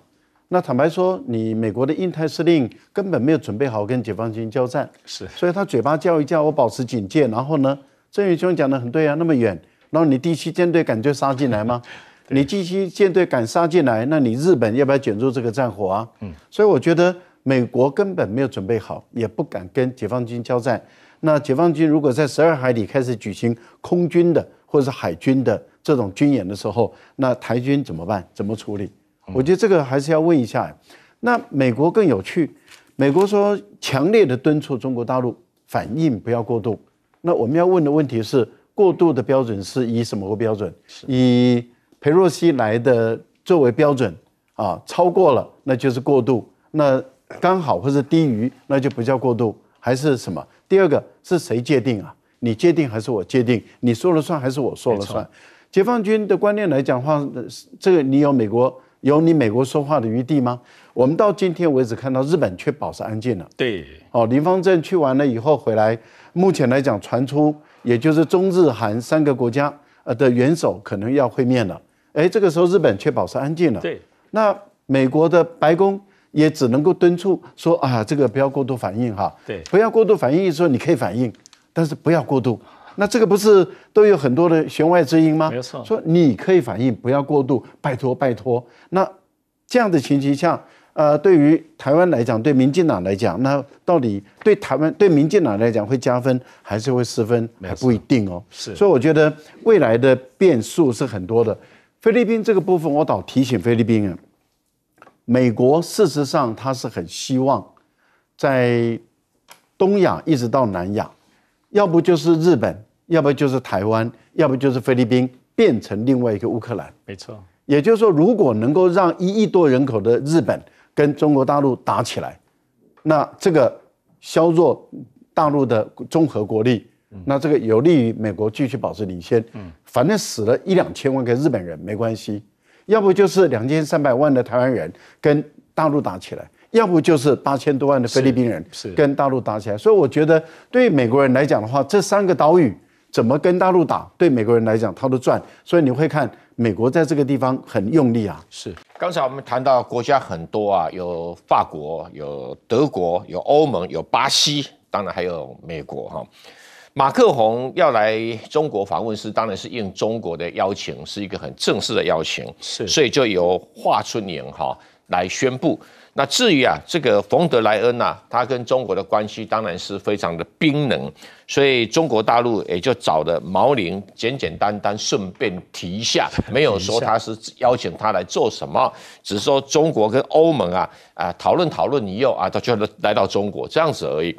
那坦白说，你美国的印太司令根本没有准备好跟解放军交战，是，所以他嘴巴叫一叫，我保持警戒。然后呢，郑宇兄讲的很对啊，那么远，然后你第七舰队敢就杀进来吗？<laughs> 你第七舰队敢杀进来，那你日本要不要卷入这个战火啊？嗯，所以我觉得美国根本没有准备好，也不敢跟解放军交战。那解放军如果在十二海里开始举行空军的或者是海军的。这种军演的时候，那台军怎么办？怎么处理？我觉得这个还是要问一下。那美国更有趣，美国说强烈的敦促中国大陆反应不要过度。那我们要问的问题是：过度的标准是以什么标准？以裴若西来的作为标准啊？超过了那就是过度，那刚好或者低于，那就不叫过度，还是什么？第二个是谁界定啊？你界定还是我界定？你说了算还是我说了算？解放军的观念来讲话，这个你有美国有你美国说话的余地吗？我们到今天为止看到日本却保持安静了。对，哦，林方正去完了以后回来，目前来讲传出，也就是中日韩三个国家呃的元首可能要会面了。哎，这个时候日本却保持安静了。对，那美国的白宫也只能够敦促说啊，这个不要过度反应哈。对，不要过度反应，说你可以反应，但是不要过度。那这个不是都有很多的弦外之音吗？没错，说你可以反映，不要过度，拜托拜托。那这样的情形下，呃，对于台湾来讲，对民进党来讲，那到底对台湾对民进党来讲会加分还是会失分，还不一定哦。是，所以我觉得未来的变数是很多的。菲律宾这个部分，我倒提醒菲律宾人，美国事实上他是很希望在东亚一直到南亚。要不就是日本，要不就是台湾，要不就是菲律宾，变成另外一个乌克兰。没错，也就是说，如果能够让一亿多人口的日本跟中国大陆打起来，那这个削弱大陆的综合国力，那这个有利于美国继续保持领先。嗯，反正死了一两千万个日本人没关系，要不就是两千三百万的台湾人跟大陆打起来。要不就是八千多万的菲律宾人是跟大陆打起来，所以我觉得对美国人来讲的话，这三个岛屿怎么跟大陆打，对美国人来讲他都赚，所以你会看美国在这个地方很用力啊。是，刚才我们谈到国家很多啊，有法国有德国有欧盟有巴西，当然还有美国哈。马克宏要来中国访问是当然是应中国的邀请，是一个很正式的邀请，是，所以就由华春莹哈来宣布。那至于啊，这个冯德莱恩呐，他跟中国的关系当然是非常的冰冷，所以中国大陆也就找了毛宁，简简单单顺便提一下，<laughs> 没有说他是邀请他来做什么，只是说中国跟欧盟啊啊讨论讨论以后啊，他就来到中国这样子而已。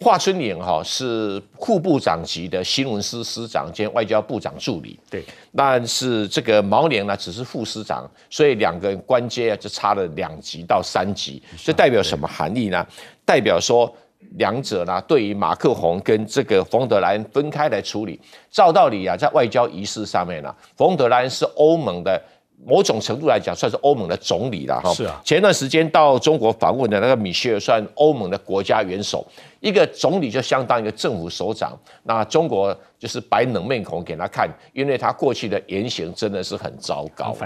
华春莹哈是副部长级的新闻司司长兼外交部长助理，对，但是这个毛宁呢只是副司长，所以两个人官阶啊就差了两级到三级，这代表什么含义呢？代表说两者呢对于马克宏跟这个冯德恩分开来处理，照道理啊在外交仪式上面呢，冯德恩是欧盟的。某种程度来讲，算是欧盟的总理了哈。是啊，前段时间到中国访问的那个米歇尔，算欧盟的国家元首，一个总理就相当于一个政府首长。那中国就是摆冷面孔给他看，因为他过去的言行真的是很糟糕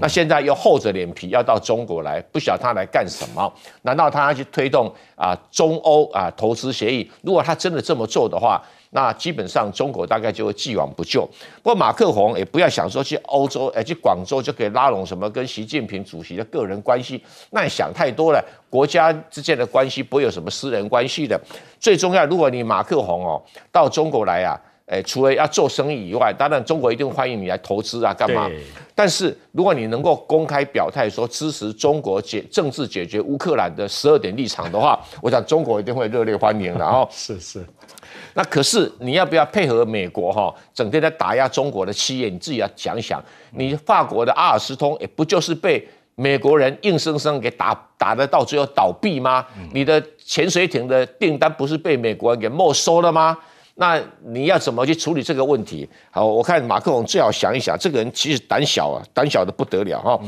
那现在又厚着脸皮要到中国来，不晓得他来干什么？难道他要去推动啊中欧啊投资协议？如果他真的这么做的话，那基本上中国大概就会既往不咎。不过马克宏也不要想说去欧洲，哎，去广州就可以拉拢什么跟习近平主席的个人关系，那你想太多了。国家之间的关系不会有什么私人关系的。最重要，如果你马克宏哦到中国来啊，诶，除了要做生意以外，当然中国一定欢迎你来投资啊，干嘛？但是如果你能够公开表态说支持中国解政治解决乌克兰的十二点立场的话，我想中国一定会热烈欢迎的哦。<laughs> 是是，<laughs> 那可是你要不要配合美国哈？整天在打压中国的企业，你自己要想想，你法国的阿尔斯通也不就是被美国人硬生生给打打得到最后倒闭吗？你的潜水艇的订单不是被美国人给没收了吗？那你要怎么去处理这个问题？好，我看马克龙最好想一想，这个人其实胆小啊，胆小的不得了哈。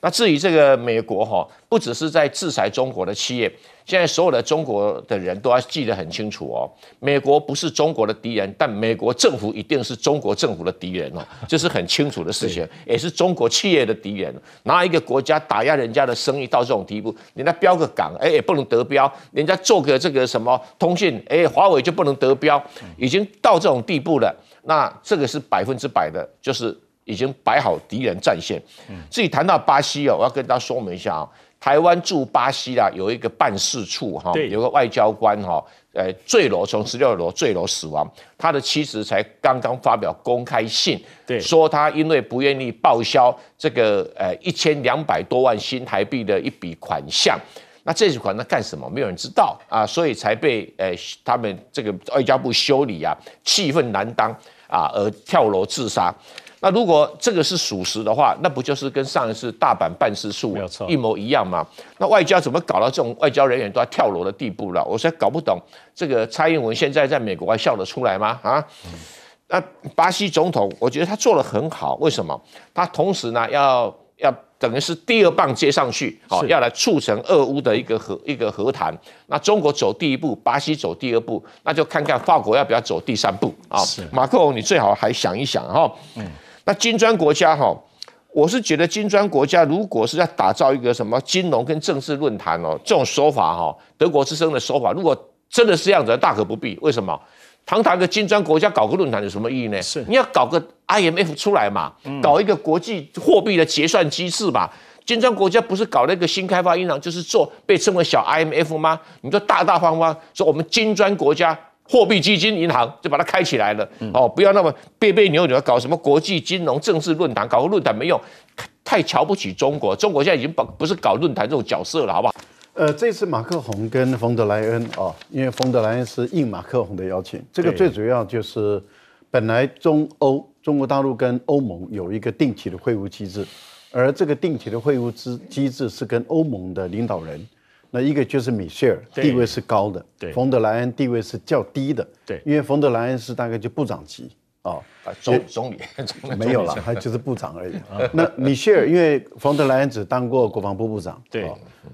那至于这个美国哈，不只是在制裁中国的企业。现在所有的中国的人都要记得很清楚哦，美国不是中国的敌人，但美国政府一定是中国政府的敌人哦，这是很清楚的事情，也是中国企业的敌人。拿一个国家打压人家的生意到这种地步，人家标个岗，哎，也不能得标；人家做个这个什么通讯，哎，华为就不能得标，已经到这种地步了。那这个是百分之百的，就是已经摆好敌人战线。自己谈到巴西哦，我要跟大家说明一下啊。台湾驻巴西啦有一个办事处哈，有个外交官哈，呃坠楼，从十六楼坠楼死亡。他的妻子才刚刚发表公开信，对，说他因为不愿意报销这个呃一千两百多万新台币的一笔款项，那这笔款那干什么？没有人知道啊，所以才被呃他们这个外交部修理啊，气愤难当啊，而跳楼自杀。那如果这个是属实的话，那不就是跟上一次大阪办事处一模一样吗？那外交怎么搞到这种外交人员都要跳楼的地步了？我才搞不懂，这个蔡英文现在在美国还笑得出来吗？啊？那巴西总统，我觉得他做的很好，为什么？他同时呢，要要等于是第二棒接上去，好，要来促成俄乌的一个和一个和谈。那中国走第一步，巴西走第二步，那就看看法国要不要走第三步啊？马克龙，你最好还想一想哈。那金砖国家哈，我是觉得金砖国家如果是要打造一个什么金融跟政治论坛哦，这种说法哈，德国之声的说法，如果真的是这样子，大可不必。为什么？堂堂的金砖国家搞个论坛有什么意义呢？是你要搞个 IMF 出来嘛？搞一个国际货币的结算机制嘛。金砖国家不是搞那个新开发银行，就是做被称为小 IMF 吗？你就大大方方说我们金砖国家。货币基金银行就把它开起来了哦，不要那么别背扭扭，搞什么国际金融政治论坛，搞个论坛没用，太瞧不起中国。中国现在已经不不是搞论坛这种角色了，好不好？呃，这次马克宏跟冯德莱恩啊，因为冯德莱恩是应马克宏的邀请，这个最主要就是本来中欧中国大陆跟欧盟有一个定期的会晤机制，而这个定期的会晤机机制是跟欧盟的领导人。那一个就是米歇尔，地位是高的；，冯德莱恩地位是较低的。对，因为冯德莱恩是大概就部长级啊，啊，总总理没有了，他就是部长而已。那米歇尔，因为冯德莱恩只当过国防部部长，对。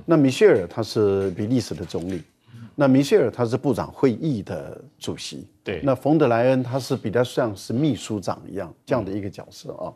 那米歇尔他是比利时的总理，那米歇尔他是部长会议的主席。对，那冯德莱恩他是比较像是秘书长一样这样的一个角色啊。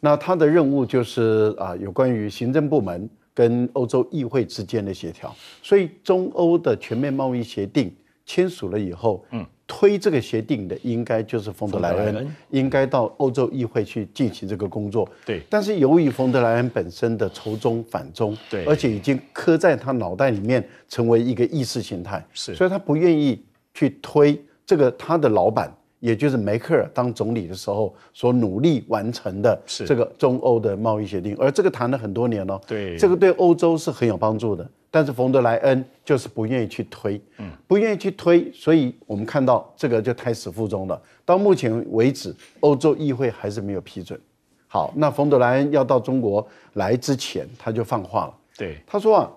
那他的任务就是啊，有关于行政部门。跟欧洲议会之间的协调，所以中欧的全面贸易协定签署了以后，嗯，推这个协定的应该就是冯德莱恩，应该到欧洲议会去进行这个工作。对，但是由于冯德莱恩本身的仇中反中，对，而且已经刻在他脑袋里面成为一个意识形态，是，所以他不愿意去推这个他的老板。也就是梅克尔当总理的时候所努力完成的这个中欧的贸易协定，而这个谈了很多年了，对，这个对欧洲是很有帮助的。但是冯德莱恩就是不愿意去推，嗯，不愿意去推，所以我们看到这个就胎死腹中了。到目前为止，欧洲议会还是没有批准。好，那冯德莱恩要到中国来之前，他就放话了，对，他说啊，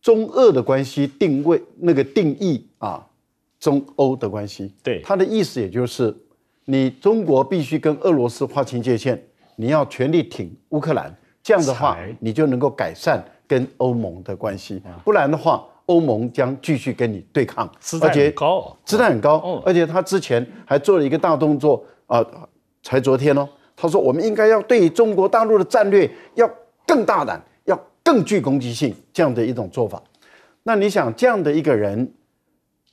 中俄的关系定位那个定义啊。中欧的关系，对他的意思也就是，你中国必须跟俄罗斯划清界限，你要全力挺乌克兰，这样的话你就能够改善跟欧盟的关系，不然的话欧盟将继续跟你对抗，而且高，姿态很高，而且他之前还做了一个大动作啊，才昨天哦，他说我们应该要对中国大陆的战略要更大胆，要更具攻击性，这样的一种做法，那你想这样的一个人。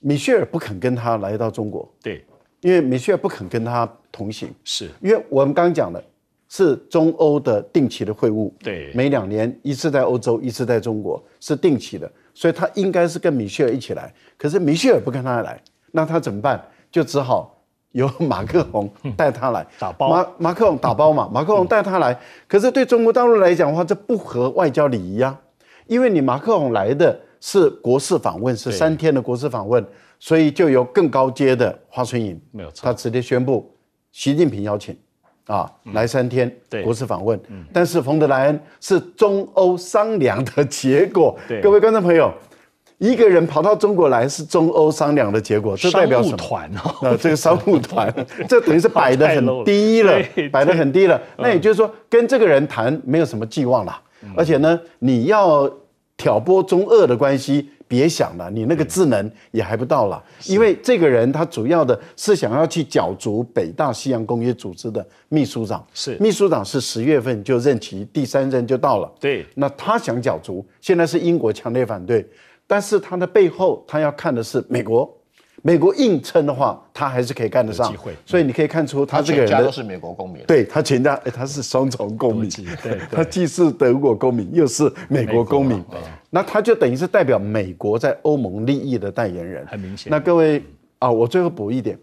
米歇尔不肯跟他来到中国，对，因为米歇尔不肯跟他同行，是，因为我们刚刚讲的，是中欧的定期的会晤，对，每两年一次在欧洲，一次在中国，是定期的，所以他应该是跟米歇尔一起来，可是米歇尔不跟他来，那他怎么办？就只好由马克龙带他来打包，马马克龙打包嘛，马克龙带他来，可是对中国大陆来讲的话，这不合外交礼仪啊，因为你马克龙来的。是国事访问，是三天的国事访问，所以就有更高阶的华春莹，没有错，他直接宣布习近平邀请，啊，来三天国事访问。但是冯德莱恩是中欧商量的结果。各位观众朋友，一个人跑到中国来是中欧商量的结果，这代表什么？那 <laughs> 这个商务团，<laughs> 这等于是摆得很低了，摆得很低了。那也就是说，跟这个人谈没有什么寄望了，而且呢，你要。挑拨中俄的关系，别想了，你那个智能也还不到了。因为这个人他主要的是想要去角逐北大西洋公约组织的秘书长，是秘书长是十月份就任其第三任就到了。对，那他想角逐，现在是英国强烈反对，但是他的背后他要看的是美国。美国硬撑的话，他还是可以干得上机会，所以你可以看出他这个人家都是美国公民，对他全家，他是双重公民，对，他既是德国公民，又是美国公民，那他就等于是代表美国在欧盟利益的代言人。很明显，那各位啊，我最后补一点，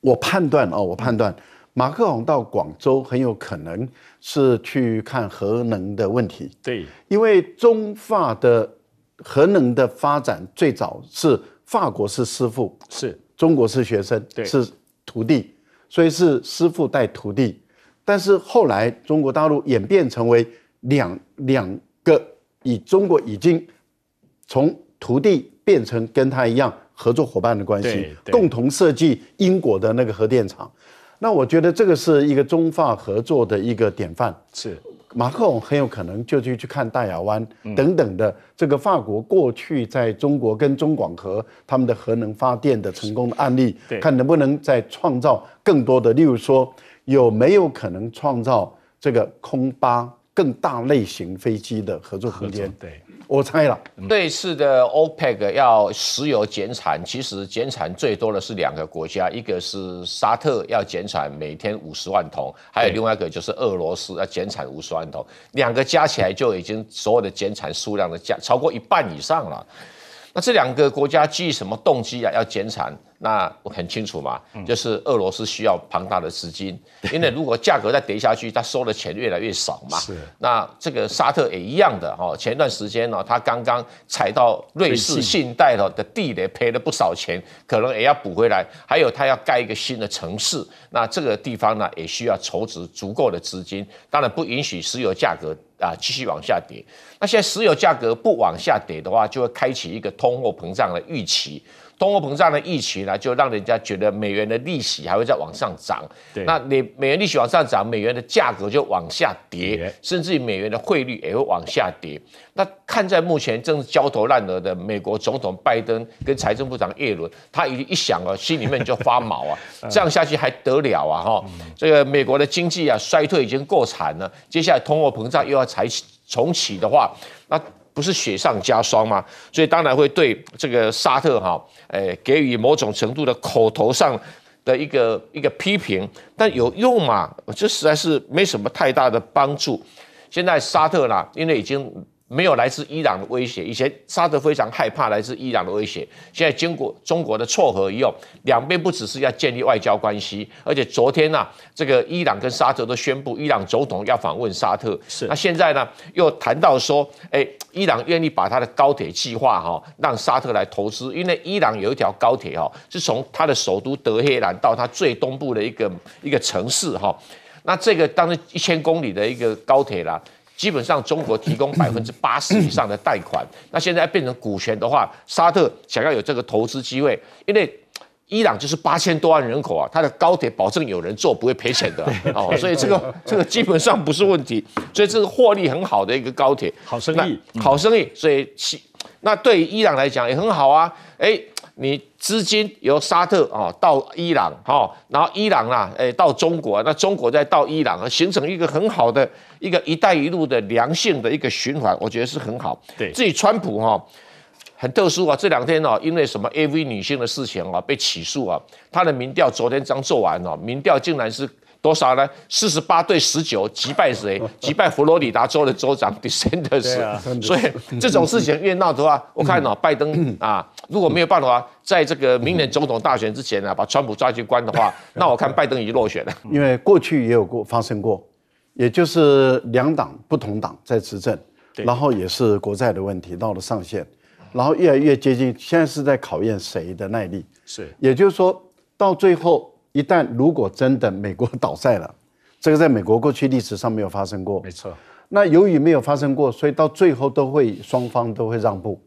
我判断啊，我判断马克龙到广州很有可能是去看核能的问题，对，因为中法的核能的发展最早是。法国是师傅，是中国是学生，对，是徒弟，所以是师傅带徒弟。但是后来中国大陆演变成为两两个，以中国已经从徒弟变成跟他一样合作伙伴的关系，共同设计英国的那个核电厂。那我觉得这个是一个中法合作的一个典范。是。马克龙很有可能就去去看大亚湾等等的这个法国过去在中国跟中广核他们的核能发电的成功的案例，看能不能再创造更多的，例如说有没有可能创造这个空巴更大类型飞机的合作空间？我猜了，这次的 OPEC 要石油减产，其实减产最多的是两个国家，一个是沙特要减产每天五十万桶，还有另外一个就是俄罗斯要减产五十万桶，两个加起来就已经所有的减产数量的加超过一半以上了。那这两个国家基于什么动机啊？要减产？那我很清楚嘛，就是俄罗斯需要庞大的资金，因为如果价格再跌下去，它收的钱越来越少嘛。是。那这个沙特也一样的哈，前段时间呢，他刚刚踩到瑞士信贷的的地雷，赔了不少钱，可能也要补回来。还有它要盖一个新的城市，那这个地方呢也需要筹集足够的资金，当然不允许石油价格啊继续往下跌。那现在石油价格不往下跌的话，就会开启一个通货膨胀的预期。通货膨胀的疫情呢，就让人家觉得美元的利息还会再往上涨。那你美元利息往上涨，美元的价格就往下跌，甚至于美元的汇率也会往下跌。那看在目前正是焦头烂额的美国总统拜登跟财政部长耶伦，他一想啊，心里面就发毛啊，<laughs> 这样下去还得了啊？哈，这个美国的经济啊衰退已经够惨了，接下来通货膨胀又要才重启的话，那。不是雪上加霜嘛？所以当然会对这个沙特哈，诶，给予某种程度的口头上的一个一个批评，但有用吗？这实在是没什么太大的帮助。现在沙特啦，因为已经。没有来自伊朗的威胁，以前沙特非常害怕来自伊朗的威胁。现在经过中国的撮合，以后两边不只是要建立外交关系，而且昨天呢，这个伊朗跟沙特都宣布，伊朗总统要访问沙特。是那现在呢，又谈到说，哎，伊朗愿意把他的高铁计划哈，让沙特来投资，因为伊朗有一条高铁哈，是从它的首都德黑兰到它最东部的一个一个城市哈，那这个当然一千公里的一个高铁啦。基本上中国提供百分之八十以上的贷款，<coughs> 那现在变成股权的话，沙特想要有这个投资机会，因为伊朗就是八千多万人口啊，它的高铁保证有人坐不会赔钱的，哦，所以这个这个基本上不是问题，所以这个获利很好的一个高铁，好生意，好生意，所以其那对于伊朗来讲也很好啊，哎，你。资金由沙特啊到伊朗哈，然后伊朗啊诶到中国，那中国再到伊朗啊，形成一个很好的一个“一带一路”的良性的一个循环，我觉得是很好。对，至己川普哈很特殊啊，这两天哦，因为什么 AV 女性的事情啊被起诉啊，他的民调昨天刚做完哦，民调竟然是。多少呢？四十八对十九，击败谁？<laughs> 击败佛罗里达州的州长。<laughs> 所以这种事情越闹的话，<laughs> 我看到拜登啊，如果没有办法在这个明年总统大选之前呢，把川普抓去关的话，那我看拜登已经落选了。因为过去也有过发生过，也就是两党不同党在执政，然后也是国债的问题到了上限，然后越来越接近，现在是在考验谁的耐力。是，也就是说到最后。一旦如果真的美国倒台了，这个在美国过去历史上没有发生过。没错。那由于没有发生过，所以到最后都会双方都会让步，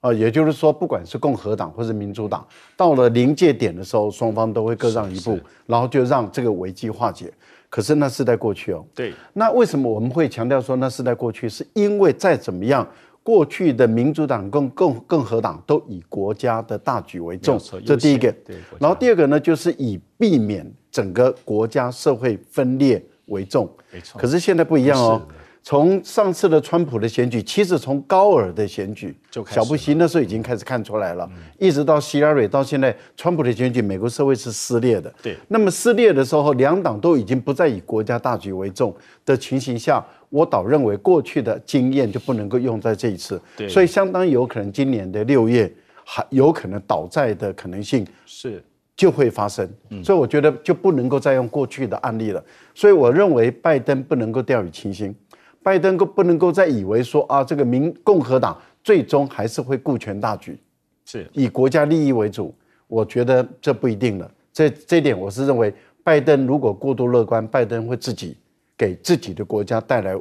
啊，也就是说，不管是共和党或者民主党，到了临界点的时候，双方都会各让一步，然后就让这个危机化解。可是那是在过去哦。对。那为什么我们会强调说那是在过去？是因为再怎么样。过去的民主党共共共和党都以国家的大局为重，这第一个。然后第二个呢，就是以避免整个国家社会分裂为重。没错。可是现在不一样哦。从上次的川普的选举，其实从高尔的选举就小布希那时候已经开始看出来了，一直到希拉里到现在川普的选举，美国社会是撕裂的。对。那么撕裂的时候，两党都已经不再以国家大局为重的情形下。我倒认为，过去的经验就不能够用在这一次，所以相当有可能今年的六月还有可能倒债的可能性是就会发生，所以我觉得就不能够再用过去的案例了。所以我认为拜登不能够掉以轻心，拜登不不能够再以为说啊，这个民共和党最终还是会顾全大局，是以国家利益为主。我觉得这不一定了，这这点我是认为，拜登如果过度乐观，拜登会自己。给自己的国家带来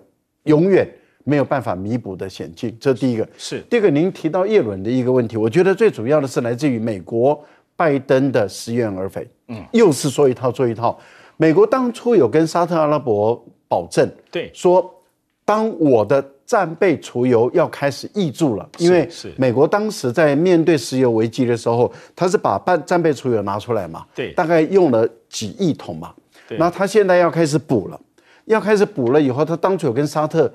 永远没有办法弥补的险境，这第一个是第二个。您提到叶伦的一个问题，我觉得最主要的是来自于美国拜登的食言而肥，嗯，又是说一套做一套。美国当初有跟沙特阿拉伯保证，对，说当我的战备储油要开始溢注了，因为是美国当时在面对石油危机的时候，他是把半战备储油拿出来嘛，对，大概用了几亿桶嘛，对，那他现在要开始补了。要开始补了以后，他当初有跟沙特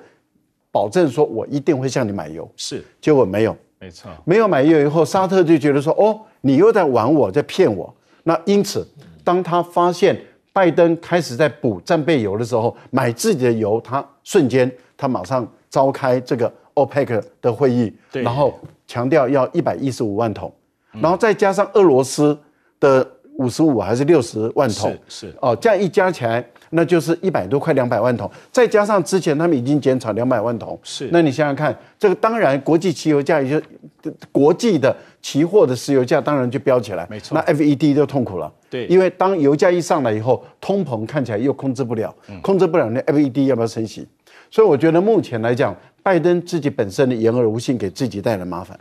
保证说：“我一定会向你买油。”是，结果没有，没错，没有买油以后，沙特就觉得说：“哦，你又在玩我，在骗我。”那因此，当他发现拜登开始在补战备油的时候，买自己的油，他瞬间，他马上召开这个 OPEC 的会议，然后强调要一百一十五万桶，然后再加上俄罗斯的五十五还是六十万桶，是是哦，这样一加起来。那就是一百多块两百万桶，再加上之前他们已经减产两百万桶，是。那你想想看，这个当然国际汽油价也就国际的期货的石油价当然就飙起来，没错。那 F E D 就痛苦了，对。因为当油价一上来以后，通膨看起来又控制不了，控制不了那 F E D 要不要升息？所以我觉得目前来讲，拜登自己本身的言而无信，给自己带来麻烦。